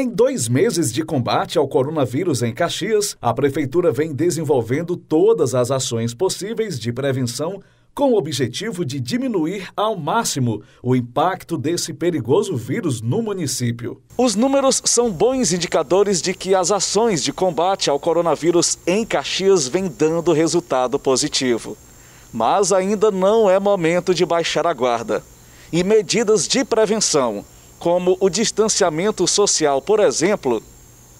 Em dois meses de combate ao coronavírus em Caxias, a Prefeitura vem desenvolvendo todas as ações possíveis de prevenção com o objetivo de diminuir ao máximo o impacto desse perigoso vírus no município. Os números são bons indicadores de que as ações de combate ao coronavírus em Caxias vêm dando resultado positivo. Mas ainda não é momento de baixar a guarda. E medidas de prevenção como o distanciamento social, por exemplo,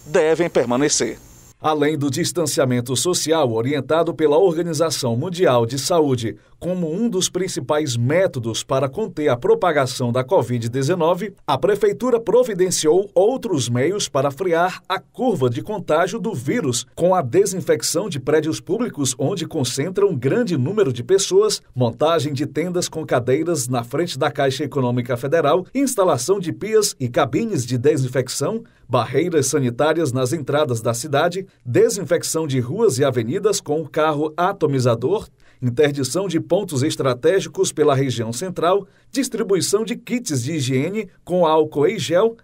devem permanecer. Além do distanciamento social orientado pela Organização Mundial de Saúde como um dos principais métodos para conter a propagação da Covid-19, a Prefeitura providenciou outros meios para frear a curva de contágio do vírus, com a desinfecção de prédios públicos onde concentra um grande número de pessoas, montagem de tendas com cadeiras na frente da Caixa Econômica Federal, instalação de pias e cabines de desinfecção, barreiras sanitárias nas entradas da cidade, desinfecção de ruas e avenidas com o carro atomizador, interdição de pontos estratégicos pela região central, distribuição de kits de higiene com álcool e gel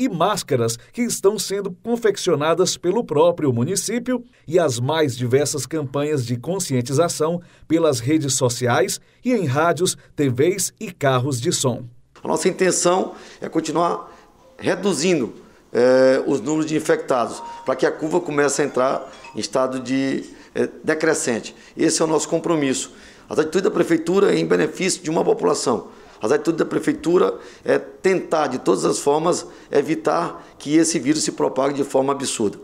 e máscaras que estão sendo confeccionadas pelo próprio município e as mais diversas campanhas de conscientização pelas redes sociais e em rádios, TVs e carros de som. A nossa intenção é continuar reduzindo é, os números de infectados, para que a curva comece a entrar em estado de é, decrescente. Esse é o nosso compromisso. As atitudes da prefeitura em benefício de uma população. As atitudes da prefeitura é tentar, de todas as formas, evitar que esse vírus se propague de forma absurda.